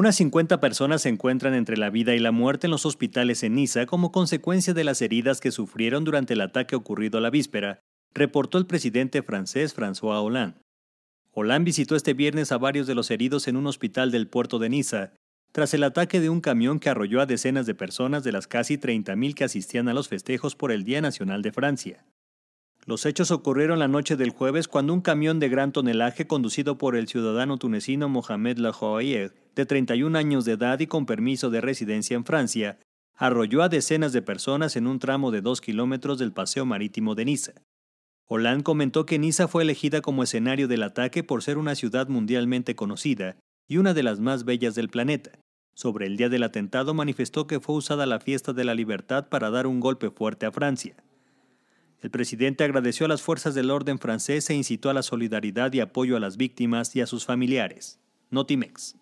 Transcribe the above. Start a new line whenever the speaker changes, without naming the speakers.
Unas 50 personas se encuentran entre la vida y la muerte en los hospitales en Niza como consecuencia de las heridas que sufrieron durante el ataque ocurrido la víspera, reportó el presidente francés François Hollande. Hollande visitó este viernes a varios de los heridos en un hospital del puerto de Niza, tras el ataque de un camión que arrolló a decenas de personas de las casi 30.000 que asistían a los festejos por el Día Nacional de Francia. Los hechos ocurrieron la noche del jueves cuando un camión de gran tonelaje conducido por el ciudadano tunecino Mohamed Lahoyer, de 31 años de edad y con permiso de residencia en Francia, arrolló a decenas de personas en un tramo de dos kilómetros del paseo marítimo de Niza. Hollande comentó que Niza fue elegida como escenario del ataque por ser una ciudad mundialmente conocida y una de las más bellas del planeta. Sobre el día del atentado manifestó que fue usada la fiesta de la libertad para dar un golpe fuerte a Francia. El presidente agradeció a las fuerzas del orden francés e incitó a la solidaridad y apoyo a las víctimas y a sus familiares. Notimex.